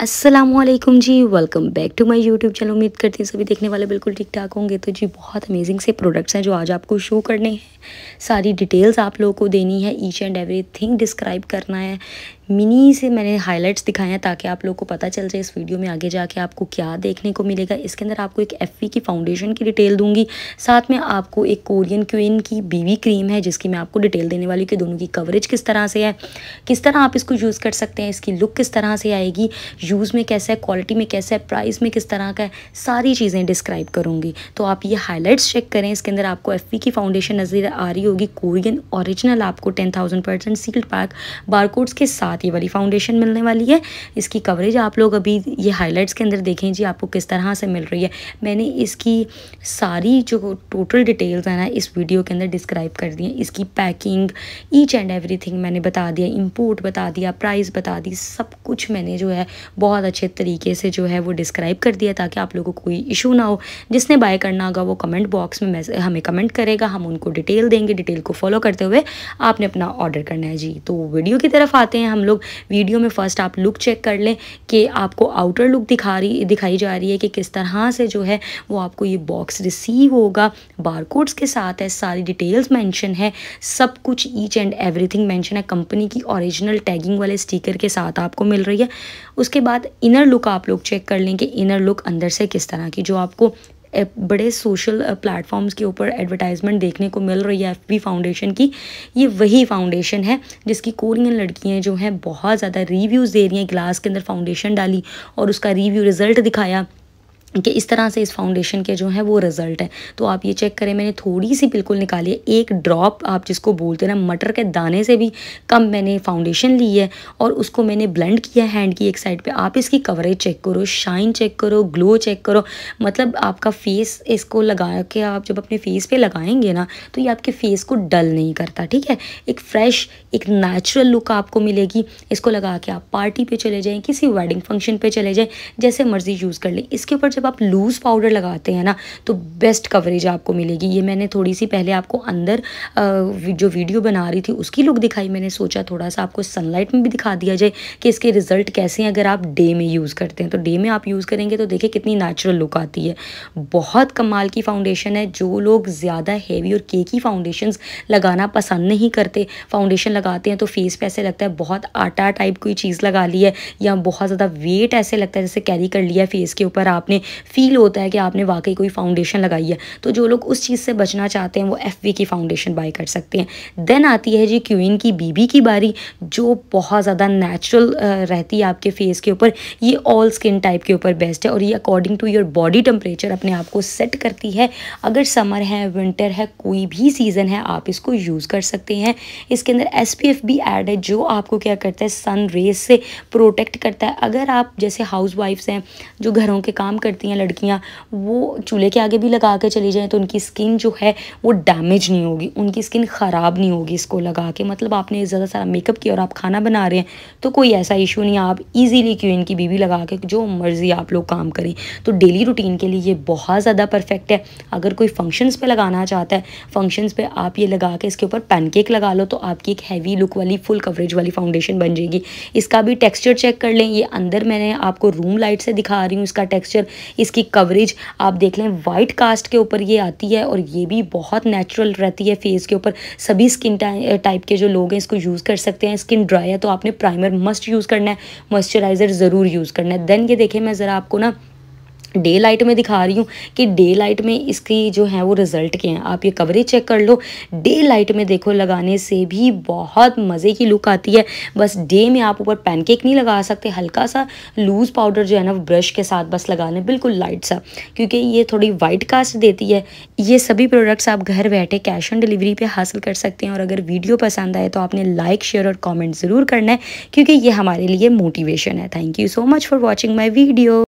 Aslam ji welcome back to my YouTube channel उम्मीद करती हूँ सभी देखने वाले बिल्कुल ठीक ठाक होंगे तो जी बहुत अमेजिंग से प्रोडक्ट्स हैं जो आज आपको शो करने हैं सारी डिटेल्स आप लोगों को देनी है each and every thing describe करना है मिनी से मैंने हाइलाइट्स दिखाए हैं ताकि आप लोग को पता चल जाए इस वीडियो में आगे जाके आपको क्या देखने को मिलेगा इसके अंदर आपको एक एफ की फाउंडेशन की डिटेल दूंगी साथ में आपको एक कोरियन क्वीन की बीवी क्रीम है जिसकी मैं आपको डिटेल देने वाली कि दोनों की कवरेज किस तरह से है किस तरह आप इसको यूज़ कर सकते हैं इसकी लुक किस तरह से आएगी यूज़ में कैसा है क्वालिटी में कैसा है प्राइस में किस तरह का है सारी चीज़ें डिस्क्राइब करूँगी तो आप ये हाईलाइट्स चेक करें इसके अंदर आपको एफ की फाउंडेशन नज़र आ रही होगी कोरियन औरिजिनल आपको ten thousand percent sealed pack barcodes के साथ साथ ये वाली फाउंडेशन मिलने वाली है इसकी कवरेज आप लोग अभी ये हाईलाइट्स के अंदर देखें जी आपको किस तरह से मिल रही है मैंने इसकी सारी जो टोटल डिटेल्स हैं ना इस वीडियो के अंदर डिस्क्राइब कर दी हैं इसकी पैकिंग ईच एंड एवरी मैंने बता दिया इम्पोर्ट बता दिया प्राइस बता दी सब कुछ मैंने जो है बहुत अच्छे तरीके से जो है वो डिस्क्राइब कर दिया ताकि आप लोगों को कोई इशू ना हो जिसने बाय करना होगा वो कमेंट बॉक्स में हमें कमेंट करेगा हम उनको डिटेल देंगे डिटेल को फॉलो करते हुए आपने अपना ऑर्डर करना है जी तो वीडियो की तरफ आते हैं हम लोग वीडियो में फ़र्स्ट आप लुक चेक कर लें कि आपको आउटर लुक दिखा रही दिखाई जा रही है कि किस तरह से जो है वो आपको ये बॉक्स रिसीव होगा बार के साथ है सारी डिटेल्स मैंशन है सब कुछ ईच एंड एवरीथिंग मैंशन है कंपनी की ओरिजिनल टैगिंग वाले स्टीकर के साथ आपको मिल रही है उसके बाद इनर लुक आप लोग चेक कर लें कि इनर लुक अंदर से किस तरह की जो आपको बड़े सोशल प्लेटफॉर्म्स के ऊपर एडवर्टाइजमेंट देखने को मिल रही है एफ फाउंडेशन की ये वही फाउंडेशन है जिसकी कोरियन लड़कियाँ जो हैं बहुत ज़्यादा रिव्यूज़ दे रही हैं ग्लास के अंदर फाउंडेशन डाली और उसका रिव्यू रिज़ल्ट दिखाया कि इस तरह से इस फाउंडेशन के जो है वो रिज़ल्ट है तो आप ये चेक करें मैंने थोड़ी सी बिल्कुल निकाली है एक ड्रॉप आप जिसको बोलते ना मटर के दाने से भी कम मैंने फाउंडेशन ली है और उसको मैंने ब्लेंड किया हैंड की एक साइड पे आप इसकी कवरेज चेक करो शाइन चेक करो ग्लो चेक करो मतलब आपका फेस इसको लगा के आप जब अपने फेस पर लगाएंगे ना तो ये आपके फेस को डल नहीं करता ठीक है एक फ्रेश एक नेचुरल लुक आपको मिलेगी इसको लगा के आप पार्टी पर चले जाएँ किसी वेडिंग फंक्शन पर चले जाएँ जैसे मर्ज़ी यूज़ कर लें इसके ऊपर जब आप लूज़ पाउडर लगाते हैं ना तो बेस्ट कवरेज आपको मिलेगी ये मैंने थोड़ी सी पहले आपको अंदर जो वीडियो बना रही थी उसकी लुक दिखाई मैंने सोचा थोड़ा सा आपको सनलाइट में भी दिखा दिया जाए कि इसके रिज़ल्ट कैसे हैं अगर आप डे में यूज़ करते हैं तो डे में आप यूज़ करेंगे तो देखिए कितनी नेचुरल लुक आती है बहुत कमाल की फाउंडेशन है जो लोग ज़्यादा हैवी और केकी फाउंडेशन लगाना पसंद नहीं करते फाउंडेशन लगाते हैं तो फेस पे ऐसे लगता है बहुत आटा टाइप कोई चीज़ लगा ली है या बहुत ज़्यादा वेट ऐसे लगता है जैसे कैरी कर लिया फेस के ऊपर आपने फील होता है कि आपने वाकई कोई फाउंडेशन लगाई है तो जो लोग उस चीज़ से बचना चाहते हैं वो एफ की फाउंडेशन बाई कर सकते हैं देन आती है जी क्यूइन की बीबी की बारी जो बहुत ज़्यादा नेचुरल रहती है आपके फेस के ऊपर ये ऑल स्किन टाइप के ऊपर बेस्ट है और ये according to your body temperature अपने आप को सेट करती है अगर समर है विंटर है कोई भी सीज़न है आप इसको यूज़ कर सकते हैं इसके अंदर एस भी एड है जो आपको क्या करता है सन रेज से प्रोटेक्ट करता है अगर आप जैसे हाउस वाइफ्स हैं जो घरों के काम कर करती हैं लड़कियाँ वो चूल्हे के आगे भी लगा के चली जाएँ तो उनकी स्किन जो है वो डैमेज नहीं होगी उनकी स्किन ख़राब नहीं होगी इसको लगा के मतलब आपने ज़्यादा सारा मेकअप किया और आप खाना बना रहे हैं तो कोई ऐसा इशू नहीं आप ईजीली क्यों इनकी बीबी लगा के जो मर्ज़ी आप लोग काम करें तो डेली रूटीन के लिए ये बहुत ज़्यादा परफेक्ट है अगर कोई फंक्शंस पे लगाना चाहता है फंक्शंस पे आप ये लगा के इसके ऊपर पैनकेक लगा लो तो आपकी एक हैवी लुक वाली फुल कवरेज वाली फाउंडेशन बन जाएगी इसका भी टेक्स्चर चेक कर लें ये अंदर मैंने आपको रूम लाइट से दिखा रही हूँ इसका टेक्स्चर इसकी कवरेज आप देख लें वाइट कास्ट के ऊपर ये आती है और ये भी बहुत नेचुरल रहती है फेस के ऊपर सभी स्किन टाइप के जो लोग हैं इसको यूज़ कर सकते हैं स्किन ड्राई है तो आपने प्राइमर मस्ट यूज़ करना है मॉइस्चराइज़र ज़रूर यूज़ करना है देन ये देखें मैं ज़रा आपको ना डे लाइट में दिखा रही हूँ कि डे लाइट में इसकी जो है वो रिज़ल्ट के हैं आप ये कवरेज चेक कर लो डे लाइट में देखो लगाने से भी बहुत मज़े की लुक आती है बस डे में आप ऊपर पैनकेक नहीं लगा सकते हल्का सा लूज़ पाउडर जो है ना ब्रश के साथ बस लगाने बिल्कुल लाइट सा क्योंकि ये थोड़ी वाइट कास्ट देती है ये सभी प्रोडक्ट्स आप घर बैठे कैश ऑन डिलीवरी पर हासिल कर सकते हैं और अगर वीडियो पसंद आए तो आपने लाइक शेयर और कॉमेंट ज़रूर करना है क्योंकि ये हमारे लिए मोटिवेशन है thank you so much for watching my video